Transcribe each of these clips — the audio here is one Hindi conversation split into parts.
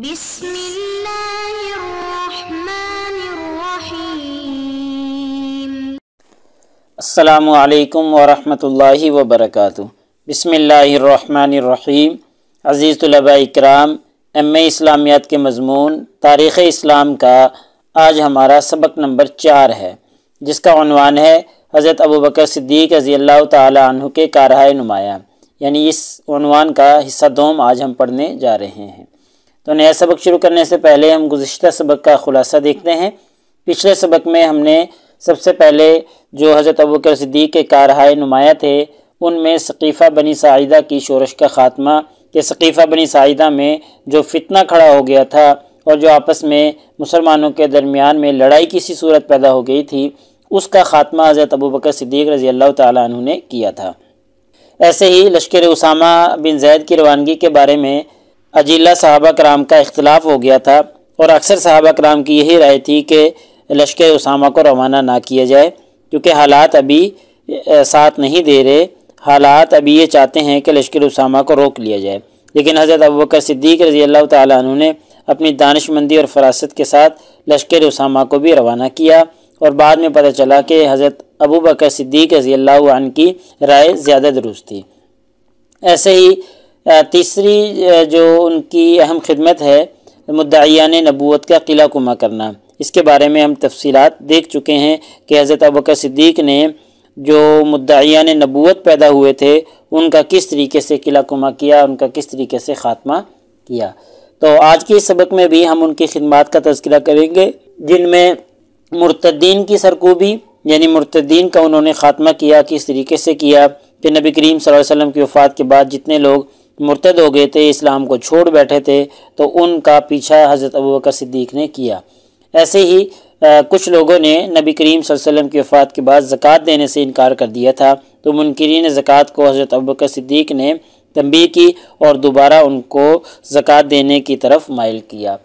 بسم الله الرحمن الرحيم السلام عليكم ورحمة الله وبركاته بسم الله الرحمن الرحيم एम इस्लामियात के मजमून तारीख़ इस्लाम का आज हमारा सबक नंबर चार है जिसका अनवान है हज़रत अबू बकर सिद्दीक रज़ी अल्लाह तह कारहाय नुमाया यानी का हिस्सा दोम आज हम पढ़ने जा रहे हैं तो नया सबक शुरू करने से पहले हम गुज्त सबक का ख़ुलासा देखते हैं पिछले सबक में हमने सबसे पहले जो हज़रत अबूकर सिद्दीक के कारहाय नुमाया थे उनमें सकीफ़ा बनी साइदा की शोरश का ख़ात्मा के सकीफ़ा बनी साइदा में जो फितना खड़ा हो गया था और जो आपस में मुसलमानों के दरमियान में लड़ाई की सी सूरत पैदा हो गई थी उसका ख़ात्मा हज़रत अबू बकर सिद्दीक रज़ी अल्लाह तुने किया था ऐसे ही लश्कर उसामा बिन जैद की रवानगी के बारे में अजीला साहबा कराम का इख्तलाफ हो गया था और अक्सर साहबा कराम की यही राय थी कि लश्कर उसामा को रवाना ना किया जाए क्योंकि हालात अभी साथ नहीं दे रहे हालात अभी ये चाहते हैं कि लश्कर उसामा को रोक लिया जाए लेकिन हज़रत अबूबकर सिद्दीक रज़ी अल्लाह तु ने अपनी दानशमंदी और फरासत के साथ लश्कर उसामा को भी रवाना किया और बाद में पता चला कि हज़रत अबू बकर सिद्दीक रज़ी अल्लाह की राय ज़्यादा दुरुस्त थी ऐसे ही तीसरी जो उनकी अहम खिदमत है मुद्दायान नबूत का किला कुमा करना इसके बारे में हम तफसीत देख चुके हैं कि हज़रत अबकर सिद्दीक ने जो मुद्दायान नबूत पैदा हुए थे उनका किस तरीके से किला कुमा किया उनका किस तरीके से ख़ात्मा किया तो आज के इस सबक में भी हम उनकी खिदमत का तस्करा करेंगे जिनमें मुतदीन की सरकूबी यानी मुतदीन का उन्होंने ख़ात्मा किया किस तरीके से किया फिर नबी करीम वसम की वफ़ात के बाद जितने लोग मुर्तद हो गए थे इस्लाम को छोड़ बैठे थे तो उनका पीछा हज़रत अबू बकर सिद्दीक ने किया ऐसे ही आ, कुछ लोगों ने नबी करीम वसल्लम की वफ़ात के बाद ज़क़़त देने से इनकार कर दिया था तो मुनकरीन ज़क़़त को हज़रत अबू बकर सिद्दीक ने तंबी की और दोबारा उनको ज़क़़त देने की तरफ माइल किया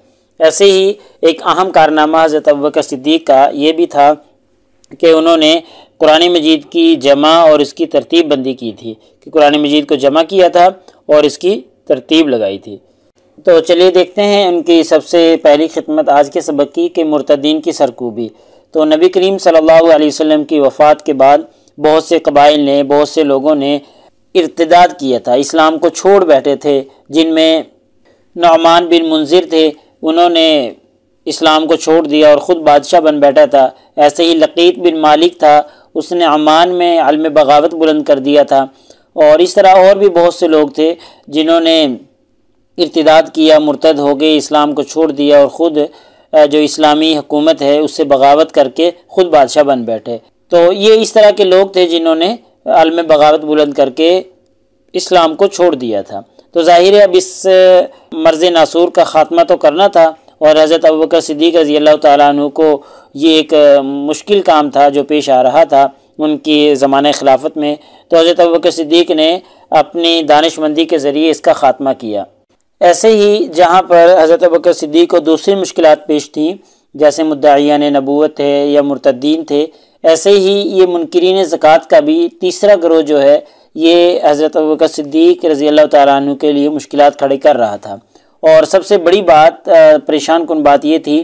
ऐसे ही एक अहम कारनामा हज़रत अबू बकर सिद्दीक का ये भी था कि उन्होंने कुरान मजीद की जमा और इसकी तरतीब बंदी की थी कि कुरान मजीद को जमा किया था और इसकी तरतीब लगाई थी तो चलिए देखते हैं उनकी सबसे पहली खिदमत आज के सबक की कि मुर्तदीन की सरकूबी तो नबी करीम सल्लल्लाहु अलैहि वसल्लम की वफ़ात के बाद बहुत से कबाइल ने बहुत से लोगों ने इर्तदाद किया था इस्लाम को छोड़ बैठे थे जिनमें नौमान बिन मुंजिर थे उन्होंने इस्लाम को छोड़ दिया और ख़ुद बादशाह बन बैठा था ऐसे ही लकीत बिन मालिक था उसने अमान में अलम बगावत बुलंद कर दिया था और इस तरह और भी बहुत से लोग थे जिन्होंने इर्तदाद किया मुर्तद हो गए इस्लाम को छोड़ दिया और ख़ुद जो इस्लामी हुकूमत है उससे बगावत करके ख़ुद बादशाह बन बैठे तो ये इस तरह के लोग थे जिन्होंने आलम बगावत बुलंद करके इस्लाम को छोड़ दिया था तो ज़ाहिर है अब इस मर्ज़ नासूर का ख़ात्मा तो करना था और हज़रत अबू बकर सिद्दीक रज़ी अल्लाह तु को ये एक मुश्किल काम था जो पेश आ रहा था उनकी ज़मान खिलाफत में तो हज़रत अबूबकर सिद्दीक ने अपनी दानशमंदी के ज़रिए इसका ख़ात्मा किया ऐसे ही जहाँ पर हज़रत बकर सिद्दीक को दूसरी मुश्किल पेश थीं जैसे मुद्दियान नबूत है या मुर्तद्दीन थे ऐसे ही ये मुनकरीन ज़क़़त का भी तीसरा ग्रोह जो है ये हज़रत बकर सिद्दीक रज़ी अल्लाह तु के लिए मुश्किल खड़े कर रहा था और सबसे बड़ी बात परेशान कन बात ये थी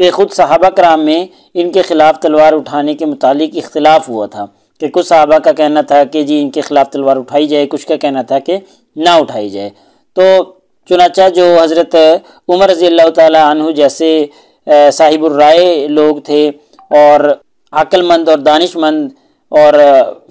कि ख़ुद साहबा कराम में इनके ख़िलाफ़ तलवार उठाने के मतलब इख्तलाफ हुआ था कि कुछ साहबा का कहना था कि जी इनके ख़िलाफ़ तलवार उठाई जाए कुछ का कहना था कि ना उठाई जाए तो चुनाचा जो हज़रत उमर रजील तु जैसे साहिबुर्राय लोग थे और अक्लमंद और दानिशमंद और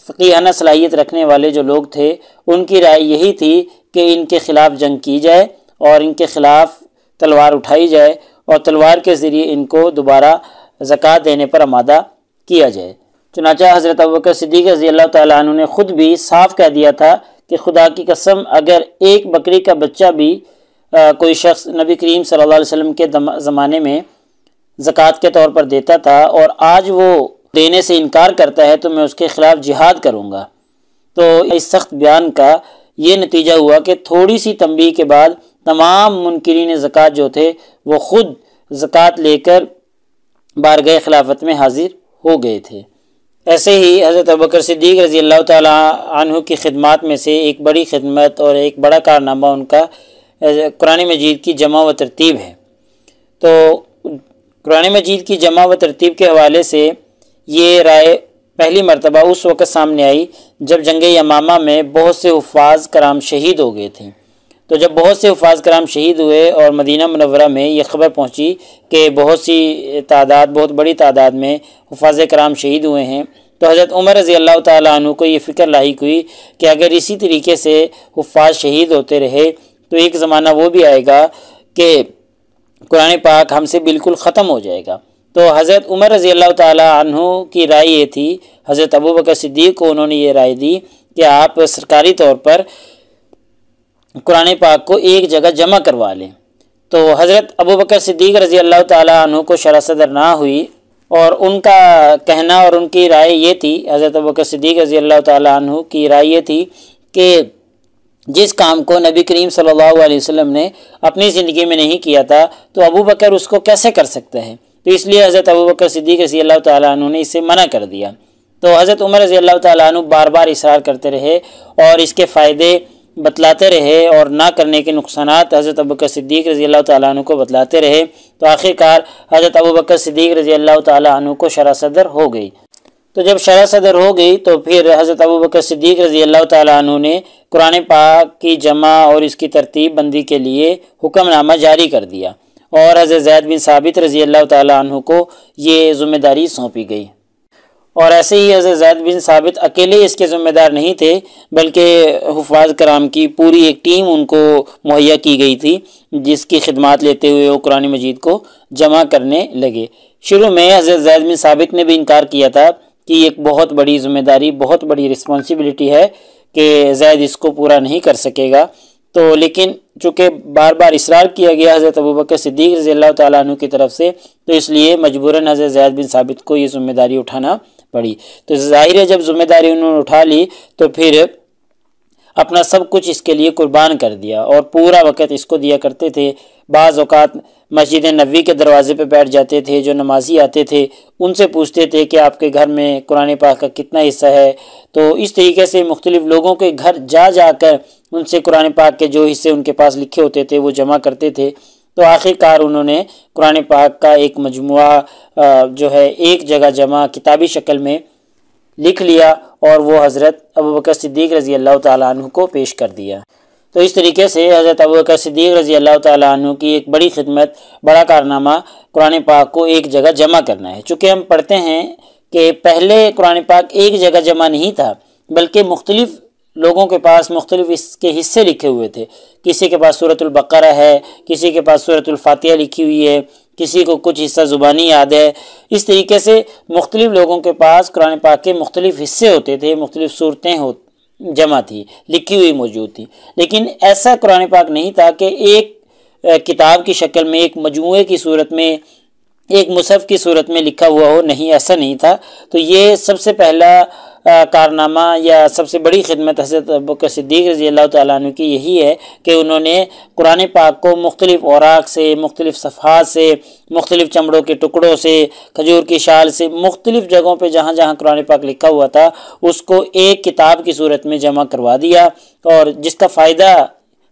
फ़कीहाना सलाहियत रखने वाले जो लोग थे उनकी राय यही थी कि इनके ख़िलाफ़ जंग की जाए और इनके ख़िलाफ़ तलवार उठाई जाए और तलवार के ज़रिए इनको दोबारा ज़क़़त देने पर आमादा किया जाए चुनाचा हज़रत अबकर सिद्दीक रजी अल्लाह तु ने ख़ुद भी साफ कह दिया था कि खुदा की कसम अगर एक बकरी का बच्चा भी आ, कोई शख्स नबी करीम सल्लल्लाहु अलैहि वसल्लम के ज़माने में ज़क़़त के तौर पर देता था और आज वो देने से इनकार करता है तो मैं उसके ख़िलाफ़ जिहाद करूँगा तो इस सख्त बयान का ये नतीजा हुआ कि थोड़ी सी तंबी के बाद तमाम मुनकरीन ज़क़़त जो थे वो ख़ुद ज़क़़त लेकर बारगह खिलाफत में हाजिर हो गए थे ऐसे ही हज़रत अबकर सिद्दीक रज़ी अल्लाह तु की खिदमत में से एक बड़ी खदमत और एक बड़ा कारनामा उनका कुरान मजीद की जमा व तरतीब है तो कुरान मजीद की जमा व तरतीब के हवाले से ये राय पहली मरतबा उस वक़्त सामने आई जब जंग यमामा में बहुत से हफाज कराम शहीद हो गए थे तो जब बहुत से उफाज कराम शहीद हुए और मदीना मनवरा में ये खबर पहुंची कि बहुत सी तादाद बहुत बड़ी तादाद में उफाज कराम शहीद हुए हैं तो हज़रत उमर रज़ी अल्लाह तु को ये फ़िक्र लाक हुई कि अगर इसी तरीके से उफाज शहीद होते रहे तो एक ज़माना वो भी आएगा कि कुरान पाक हमसे बिल्कुल ख़त्म हो जाएगा तो हज़रत उमर रज़ी अल्लाह तु की राय ये थी हज़रत अबू बकर सिद्दीक को उन्होंने ये राय दी कि आप सरकारी तौर पर कुरान पाक को एक जगह जमा करवा लें तो हज़रत अबू बकर सिद्दीक रज़ी अल्लाह तु को शरा सदर ना हुई और उनका कहना और उनकी राय ये थी हज़रत अबू बकर सिद्दीक रज़ी अल्लाह तु की राय ये थी कि जिस काम को नबी करीम सल्लल्लाहु अलैहि वसल्लम ने अपनी ज़िंदगी में नहीं किया था तो अबू बकर उसको कैसे कर सकते हैं तो इसलिए हज़रत अबू बकर सिद्दीक रज़ी अल्लाह तु ने इसे मना कर दिया तो हज़रत उमर रज़ी अल्लाह तु बार बार इशरार करते रहे और इसके फ़ायदे बतलाते रहे और ना करने के नुकसान हज़रत अबूबकर सिद्दीक रज़ी अल्लाह तु को बतलाते रहे तो आखिरकार हज़रत अबूबकर सिद्दीक रज़ी अल्लाह तु को शरा सदर हो गई तो जब शरा सदर हो गई तो फिर हज़रत अबूबकर सिद्दीक रज़ी अल्लाह तु ने कुरान पाक की जमा और इसकी तरतीब बंदी के लिए हुक्मनामा जारी कर दिया और हज़रत जैद बिन साबित रज़ी अल्लाह तु को ये ज़िम्मेदारी सौंपी गई और ऐसे ही हज़रत जैद बिन साबित अकेले इसके ज़िम्मेदार नहीं थे बल्कि हफाज कराम की पूरी एक टीम उनको मुहैया की गई थी जिसकी खिदमत लेते हुए वो कुरान मजीद को जमा करने लगे शुरू में हज़रत जैद बिन साबित ने भी इनकार किया था कि एक बहुत बड़ी ज़िम्मेदारी बहुत बड़ी रिस्पॉन्सिबिलिटी है कि जैद इसको पूरा नहीं कर सकेगा तो लेकिन चूँकि बार बार इसरार किया गया हज़रत अबू बकर सिद्दीक रजी अल्लाह तु की तरफ से तो इसलिए मजबूरन हज़रत जैद बिन साबित को ये ज़िम्मेदारी उठाना पड़ी तो ज़ाहिर है जब ज़िम्मेदारी उन्होंने उठा ली तो फिर अपना सब कुछ इसके लिए कुर्बान कर दिया और पूरा वक़्त इसको दिया करते थे बाज़ अवत मस्जिद नबी के दरवाज़े पर बैठ जाते थे जो नमाजी आते थे उनसे पूछते थे कि आपके घर में कुरान पाक का कितना हिस्सा है तो इस तरीके से मुख्तलिफ़ लोगों के घर जा जाकर उनसे कुरान पाक के जो हिस्से उनके पास लिखे होते थे वो जमा करते थे तो आखिरकार उन्होंने कुरान पाक का एक मजमु जो है एक जगह जमा किताबी शक्ल में लिख लिया और वो हज़रत अबू बकर सिद्दीक रज़ी अल्लाह तु को पेश कर दिया तो इस तरीके से हज़रत अबू सदीक रजी अल्लाह तु की एक बड़ी खिदमत बड़ा कारनामा कुरान पाक को एक जगह जमा करना है चूँकि हम पढ़ते हैं कि पहले कुरान पाक एक जगह जमा नहीं था बल्कि मुख्तलिफ़ लोगों के पास मुख्तलिफ इसके हिस्से लिखे हुए थे किसी के पास सूरतुल्बकरा है किसी के पास सूरतुल्फातिया लिखी हुई है किसी को कुछ हिस्सा ज़ुबानी याद है इस तरीके से मुख्तलिफ़ लोगों के पास कुरान पाक के मुख्तलिफ हिस्से होते थे मुख्तलिफ सूरतें हो जमा थी लिखी हुई मौजूद थी लेकिन ऐसा कुरान पाक नहीं था कि एक किताब की शक्ल में एक मजमू की सूरत में एक मुसफ़ की सूरत में लिखा हुआ हो नहीं ऐसा नहीं था तो ये सबसे पहला कारनामा या सबसे बड़ी खिदमत हजरत अबीक सिद्दीक रजी अल्लाह की यही है कि उन्होंने कुरान पाक को मुख्तलिफ़ औराक से मुख्तलिफ़ सफ़ात से मुख्तलिफ़ चमड़ों के टुकड़ों से खजूर की शाल से मुख्तलिफ़ जगहों पर जहाँ जहाँ कुरान पाक लिखा हुआ था उसको एक किताब की सूरत में जमा करवा दिया और जिसका फ़ायदा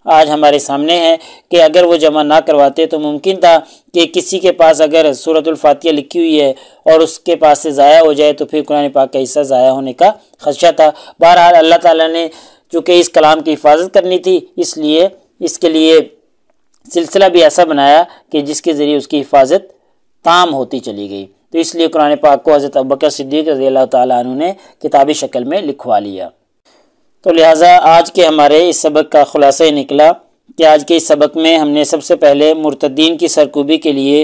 आज हमारे सामने हैं कि अगर वो जमा ना करवाते तो मुमकिन था कि किसी के पास अगर सूरतुल्फातिया लिखी हुई है और उसके पास से ज़ाया हो जाए तो फिर कुरान पाक का हिस्सा ज़ाया होने का खदशा था बहरहाल अल्लाह ताला ने चूँकि इस कलाम की हिफाजत करनी थी इसलिए इसके लिए सिलसिला भी ऐसा बनाया कि जिसके ज़रिए उसकी हिफाजत ताम होती चली गई तो इसलिए कुरान पाक को हज़रत अबकर सिद्दीक रज़ी अल्लाह तु ने किताबी शक्ल में लिखवा लिया तो लिहाजा आज के हमारे इस सबक का ख़ुलासा ही निकला कि आज के इस सबक में हमने सबसे पहले मुर्तदीन की सरकूबी के लिए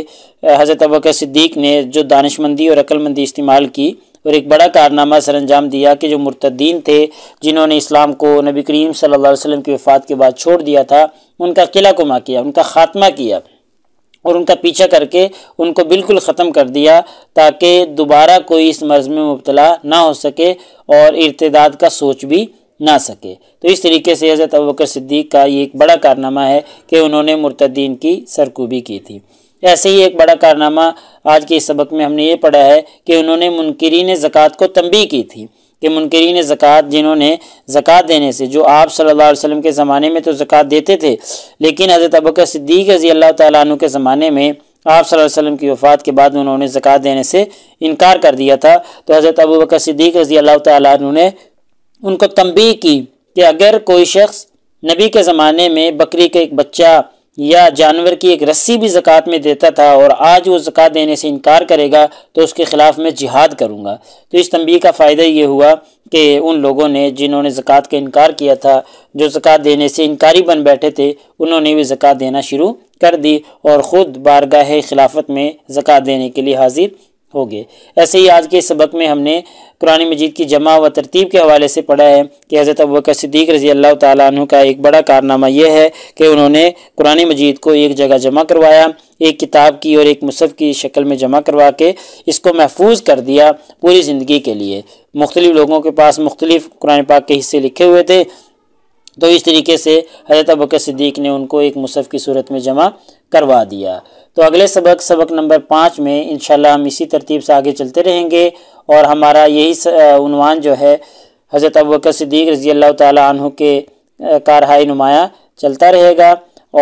हज़रत अबक सिद्दीक ने जो दानशमंदी और अक्लमंदी इस्तेमाल की और एक बड़ा कारनामा सर अंजाम दिया कि जो मुर्तदीन थे जिन्होंने इस्लाम को नबी करीम सल्लल्लाहु अलैहि वसल्लम की वफ़ात के बाद छोड़ दिया था उनका किला कुमा किया उनका ख़ात्मा किया और उनका पीछा करके उनको बिल्कुल ख़त्म कर दिया ताकि दोबारा कोई इस मर्ज़ में मुबतला ना हो सके और इरतदाद का सोच भी ना सके तो इस तरीके से हज़रत अबकर सिद्दीक का ये एक बड़ा कारनामा है कि उन्होंने मुर्तदीन की सरकूबी की थी ऐसे ही एक बड़ा कारनामा आज के इस सबक में हमने ये पढ़ा है कि उन्होंने मुनकरीन ज़क़़त को तंबी की थी कि मुनकरीन ज़क़़त जिन्होंने ज़क़़त देने से जो आप सल्लल्लाहु अलैहि वसल्लम के ज़माने में तो ज़क़़त देते थे लेकिन हज़रत अबकर सिद्दीक रज़ी अल्लाह तु के ज़माने में आप सल्लल्लाहु अलैहि वसल्लम की वफ़ात के बाद उन्होंने ज़क़़त देने से इनकार कर दिया था तो हज़रत अबू बकर सिद्दीक रज़ी अल्लाह तु ने उनको तंबी की कि अगर कोई शख्स नबी के ज़माने में बकरी का एक बच्चा या जानवर की एक रस्सी भी ज़क़़त में देता था और आज वो ज़क़़त देने से इनकार करेगा तो उसके ख़िलाफ़ मैं जिहाद करूँगा तो इस तंबी का फ़ायदा ये हुआ कि उन लोगों ने जिन्होंने ज़क़़त का इनकार किया था जो ज़क़़त देने से इनकारी बन बैठे थे उन्होंने भी ज़क़़त देना शुरू कर दी और ख़ुद बारगाह खिलाफत में ज़क़़त देने के लिए हाज़िर हो गए ऐसे ही आज के सबक में हमने कुरानी मजीद की जमा व तरतीब के हवाले से पढ़ा है कि हज़रत अबकर सदीक रजी अल्लाह तु का एक बड़ा कारनामा यह है कि उन्होंने कुरानी मजीद को एक जगह जमा करवाया एक किताब की और एक मुसफ़ की शक्ल में जमा करवा के इसको महफूज कर दिया पूरी ज़िंदगी के लिए मुख्तलिफ़ लोगों के पास मुख्तलिफ़ कुरान पाक के हिस्से लिखे हुए थे तो इस तरीके से हज़रत अबकर सिद्दीक ने उनको एक मुसफ़ की सूरत में जमा करवा दिया तो अगले सबक सबक नंबर पाँच में इन हम इसी तरतीब से आगे चलते रहेंगे और हमारा यही उनवान जो है हज़रत अबूबकर सदीक रज़ी अल्लाह तु के कारहाई नुमाया चलता रहेगा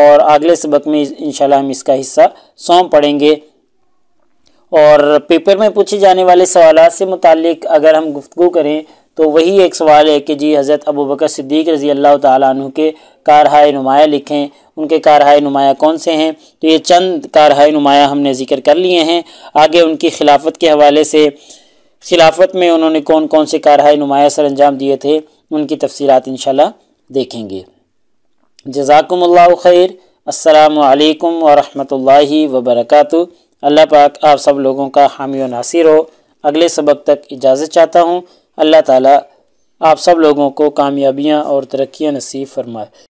और अगले सबक में इन हम इसका हिस्सा सौंप पढ़ेंगे और पेपर में पूछे जाने वाले सवाल से मुतक अगर हम गुफ्तु करें तो वही एक सवाल है कि जी हज़रत अबू बकर सिद्दीक रज़ी अल्लाह तु के कारहाय नुमाया लिखें उनके कारहाय नुमाया कौन से हैं तो ये चंद कारहाय नुमाया हमने ज़िक्र कर लिए हैं आगे उनकी खिलाफत के हवाले से खिलाफत में उन्होंने कौन कौन से कारहाय नुमाया सर अंजाम दिए थे उनकी तफसीत इन देखेंगे जजाकम खैर असलकम वरहि वबरक अल्लाह पाक आप सब लोगों का हामी नासिर हो अगले सबक तक इजाज़त चाहता हूँ अल्लाह ताला आप सब लोगों को कामयाबियाँ और तरक्या नसीब फरमाए